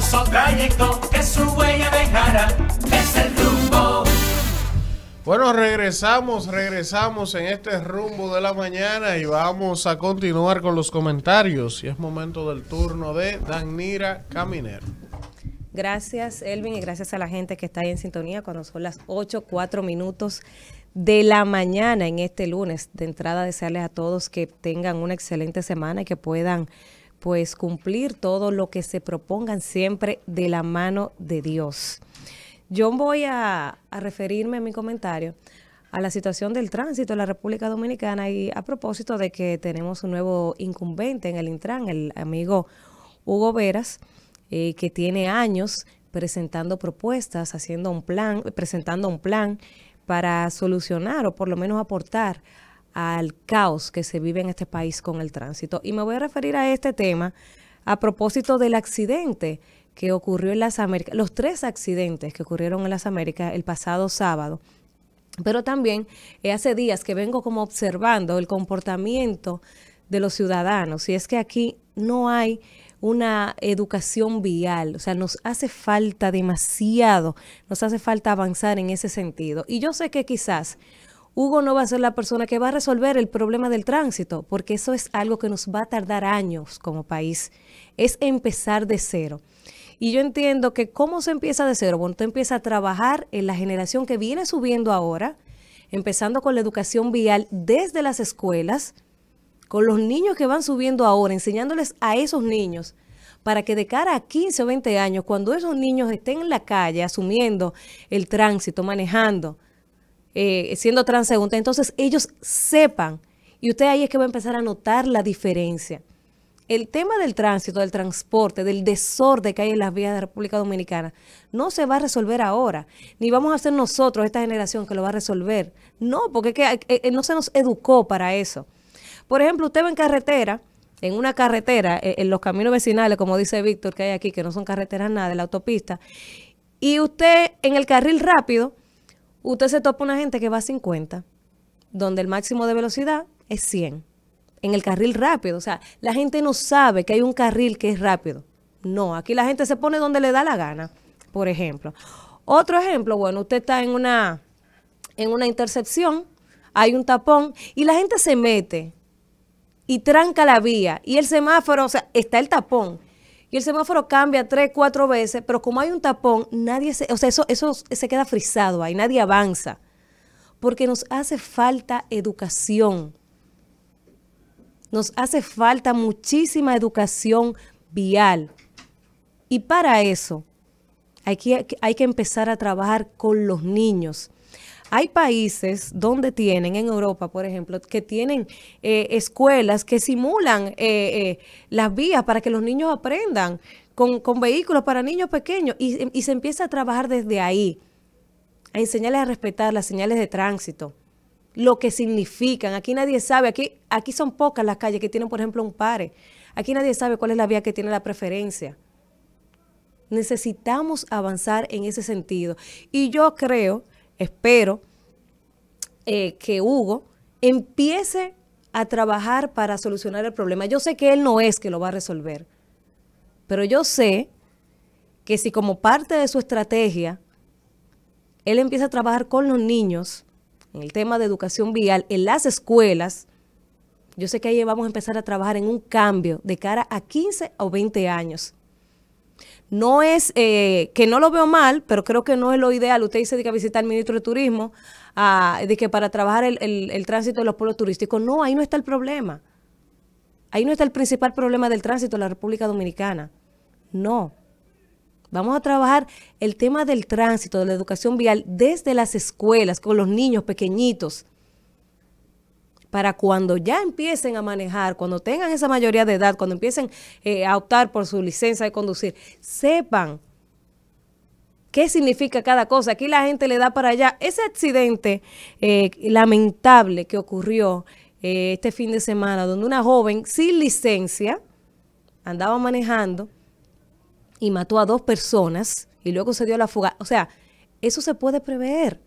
hermoso trayecto que su huella dejará es el rumbo. Bueno, regresamos, regresamos en este rumbo de la mañana y vamos a continuar con los comentarios. Y es momento del turno de Danira Caminero. Gracias, Elvin, y gracias a la gente que está ahí en sintonía cuando son las 8, 4 minutos de la mañana en este lunes. De entrada, desearles a todos que tengan una excelente semana y que puedan pues cumplir todo lo que se propongan siempre de la mano de Dios. Yo voy a, referirme en mi comentario a la situación del tránsito en la República Dominicana y a propósito de que tenemos un nuevo incumbente en el Intran, el amigo Hugo Veras, eh, que tiene años presentando propuestas, haciendo un plan, presentando un plan para solucionar o por lo menos aportar al caos que se vive en este país con el tránsito. Y me voy a referir a este tema a propósito del accidente que ocurrió en las Américas, los tres accidentes que ocurrieron en las Américas el pasado sábado. Pero también hace días que vengo como observando el comportamiento de los ciudadanos. Y es que aquí no hay una educación vial, o sea, nos hace falta demasiado, nos hace falta avanzar en ese sentido. Y yo sé que quizás Hugo no va a ser la persona que va a resolver el problema del tránsito, porque eso es algo que nos va a tardar años como país. Es empezar de cero. Y yo entiendo que cómo se empieza de cero. Bueno, tú empieza a trabajar en la generación que viene subiendo ahora, empezando con la educación vial desde las escuelas, con los niños que van subiendo ahora, enseñándoles a esos niños para que de cara a 15 o 20 años, cuando esos niños estén en la calle asumiendo el tránsito, manejando, eh, siendo transeúnte, entonces ellos sepan. Y usted ahí es que va a empezar a notar la diferencia. El tema del tránsito, del transporte, del desorden que hay en las vías de la República Dominicana, no se va a resolver ahora, ni vamos a ser nosotros, esta generación, que lo va a resolver. No, porque eh, eh, no se nos educó para eso. Por ejemplo, usted va en carretera, en una carretera, en los caminos vecinales, como dice Víctor, que hay aquí, que no son carreteras nada, de la autopista, y usted en el carril rápido, Usted se topa una gente que va a 50, donde el máximo de velocidad es 100, en el carril rápido. O sea, la gente no sabe que hay un carril que es rápido. No, aquí la gente se pone donde le da la gana, por ejemplo. Otro ejemplo, bueno, usted está en una, en una intercepción, hay un tapón y la gente se mete y tranca la vía y el semáforo, o sea, está el tapón y el semáforo cambia tres, cuatro veces, pero como hay un tapón, nadie se, o sea, eso, eso se queda frisado ahí, nadie avanza. Porque nos hace falta educación. Nos hace falta muchísima educación vial. Y para eso hay que, hay que empezar a trabajar con los niños. Hay países donde tienen, en Europa, por ejemplo, que tienen eh, escuelas que simulan eh, eh, las vías para que los niños aprendan con, vehículos para niños pequeños y, se empieza a trabajar desde ahí, a enseñarles a respetar las señales de tránsito lo que significan. Aquí nadie sabe, aquí, aquí son pocas las calles que tienen, por ejemplo, un pare. Aquí nadie sabe cuál es la vía que tiene la preferencia. Necesitamos avanzar en ese sentido. Y yo creo espero eh, que Hugo empiece a trabajar para solucionar el problema. Yo sé que él no es que lo va a resolver, pero yo sé que si como parte de su estrategia, él empieza a trabajar con los niños en el tema de educación vial, en las escuelas, yo sé que ahí vamos a empezar a trabajar en un cambio de cara a 15 o 20 años no es, eh, que no lo veo mal, pero creo que no es lo ideal. Usted dice de que visitar al ministro de Turismo, ah, de que para trabajar el, tránsito de los pueblos turísticos. No, ahí no está el problema. Ahí no está el principal problema del tránsito en la República Dominicana. No. Vamos a trabajar el tema del tránsito, de la educación vial, desde las escuelas, con los niños pequeñitos, para cuando ya empiecen a manejar, cuando tengan esa mayoría de edad, cuando empiecen eh, a optar por su licencia de conducir, sepan qué significa cada cosa. Aquí la gente le da para allá. Ese accidente eh, lamentable que ocurrió eh, este fin de semana, donde una joven sin licencia andaba manejando y mató a dos personas y luego se dio la fuga. O sea, eso se puede prever,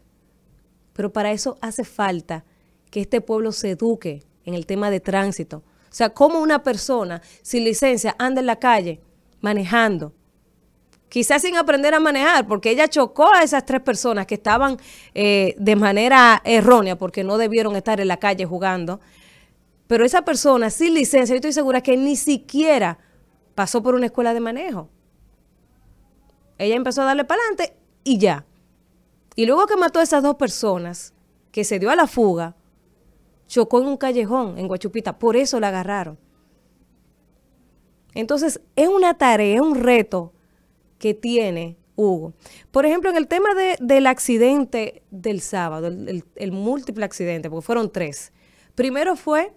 pero para eso hace falta que este pueblo se eduque en el tema de tránsito. O sea, cómo una persona sin licencia anda en la calle manejando, quizás sin aprender a manejar, porque ella chocó a esas tres personas que estaban eh, de manera errónea, porque no debieron estar en la calle jugando. Pero esa persona sin licencia, yo estoy segura que ni siquiera pasó por una escuela de manejo. Ella empezó a darle para adelante y ya. Y luego que mató a esas dos personas, que se dio a la fuga, chocó en un callejón en Guachupita, por eso la agarraron. Entonces, es una tarea, es un reto que tiene Hugo. Por ejemplo, en el tema del accidente del sábado, el, el, múltiple accidente, porque fueron tres. Primero fue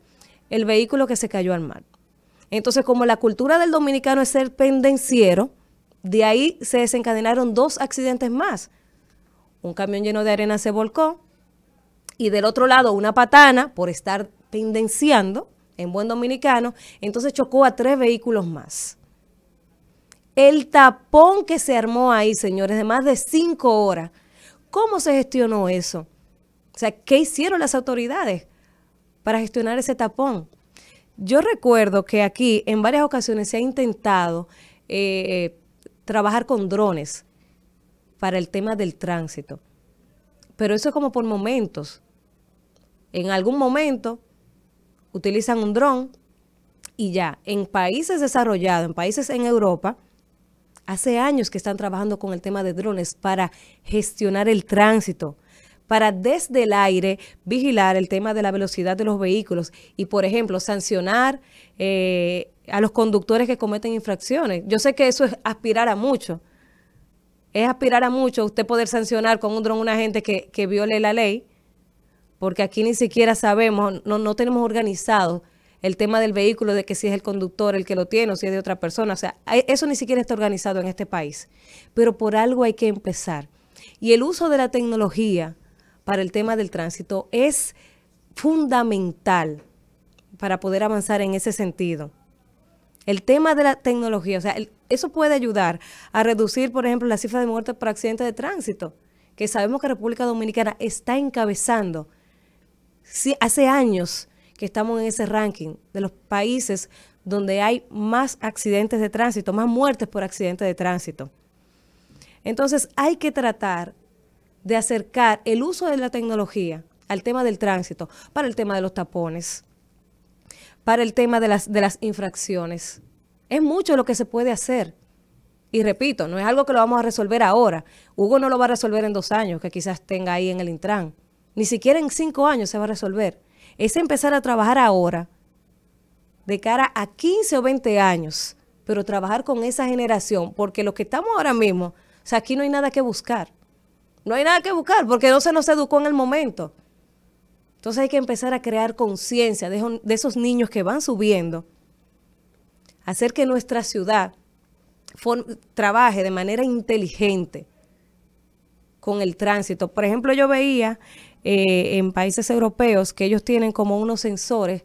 el vehículo que se cayó al mar. Entonces, como la cultura del dominicano es ser pendenciero, de ahí se desencadenaron dos accidentes más. Un camión lleno de arena se volcó y del otro lado una patana por estar pendenciando en buen dominicano, entonces chocó a tres vehículos más. El tapón que se armó ahí, señores, de más de cinco horas. ¿Cómo se gestionó eso? O sea, ¿qué hicieron las autoridades para gestionar ese tapón? Yo recuerdo que aquí en varias ocasiones se ha intentado eh, trabajar con drones para el tema del tránsito, pero eso es como por momentos en algún momento utilizan un dron y ya, en países desarrollados, en países en Europa, hace años que están trabajando con el tema de drones para gestionar el tránsito, para desde el aire vigilar el tema de la velocidad de los vehículos y, por ejemplo, sancionar eh, a los conductores que cometen infracciones. Yo sé que eso es aspirar a mucho. Es aspirar a mucho usted poder sancionar con un dron a una gente que, que viole la ley porque aquí ni siquiera sabemos, no, tenemos organizado el tema del vehículo, de que si es el conductor el que lo tiene o si es de otra persona. O sea, eso ni siquiera está organizado en este país. Pero por algo hay que empezar. Y el uso de la tecnología para el tema del tránsito es fundamental para poder avanzar en ese sentido. El tema de la tecnología, o sea, eso puede ayudar a reducir, por ejemplo, la cifra de muertes por accidentes de tránsito, que sabemos que República Dominicana está encabezando hace años que estamos en ese ranking de los países donde hay más accidentes de tránsito, más muertes por accidentes de tránsito. Entonces hay que tratar de acercar el uso de la tecnología al tema del tránsito, para el tema de los tapones, para el tema de las, de las infracciones. Es mucho lo que se puede hacer. Y repito, no es algo que lo vamos a resolver ahora. Hugo no lo va a resolver en dos años, que quizás tenga ahí en el Intran. Ni siquiera en cinco años se va a resolver. Es empezar a trabajar ahora, de cara a 15 o 20 años, pero trabajar con esa generación, porque lo que estamos ahora mismo, o sea, aquí no hay nada que buscar. No hay nada que buscar, porque no se nos educó en el momento. Entonces hay que empezar a crear conciencia de, de esos niños que van subiendo, hacer que nuestra ciudad trabaje de manera inteligente con el tránsito. Por ejemplo, yo veía eh, en países europeos que ellos tienen como unos sensores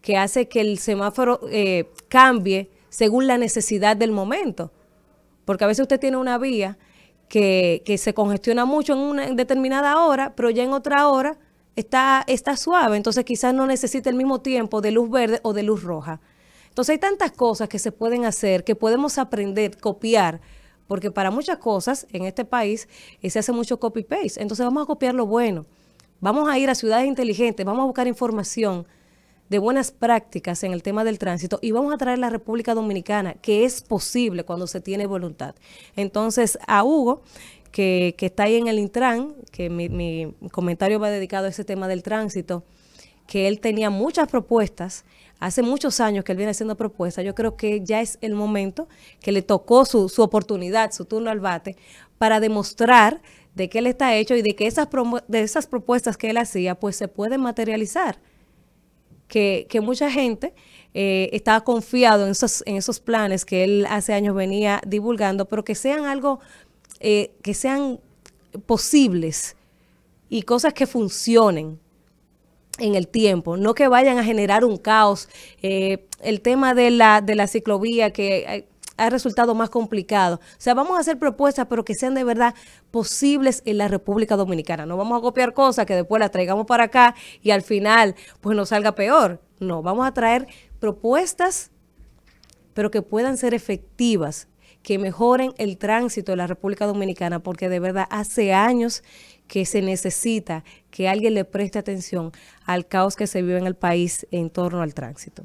que hace que el semáforo eh, cambie según la necesidad del momento. Porque a veces usted tiene una vía que, se congestiona mucho en una determinada hora, pero ya en otra hora está, está suave, entonces quizás no necesite el mismo tiempo de luz verde o de luz roja. Entonces hay tantas cosas que se pueden hacer, que podemos aprender, copiar, porque para muchas cosas en este país eh, se hace mucho copy-paste. Entonces vamos a copiar lo bueno. Vamos a ir a ciudades inteligentes, vamos a buscar información de buenas prácticas en el tema del tránsito y vamos a traer la República Dominicana, que es posible cuando se tiene voluntad. Entonces, a Hugo, que, está ahí en el Intran, que mi, comentario va dedicado a ese tema del tránsito, que él tenía muchas propuestas, hace muchos años que él viene haciendo propuestas, yo creo que ya es el momento que le tocó su, su oportunidad, su turno al bate, para demostrar de que él está hecho y de que esas, de esas propuestas que él hacía, pues se pueden materializar. Que, que mucha gente eh, está estaba confiado en esos, en esos planes que él hace años venía divulgando, pero que sean algo, eh, que sean posibles y cosas que funcionen en el tiempo, no que vayan a generar un caos. Eh, el tema de la, de la ciclovía, que ha resultado más complicado. O sea, vamos a hacer propuestas, pero que sean de verdad posibles en la República Dominicana. No vamos a copiar cosas que después las traigamos para acá y al final pues nos salga peor. No, vamos a traer propuestas, pero que puedan ser efectivas, que mejoren el tránsito de la República Dominicana, porque de verdad hace años que se necesita que alguien le preste atención al caos que se vive en el país en torno al tránsito.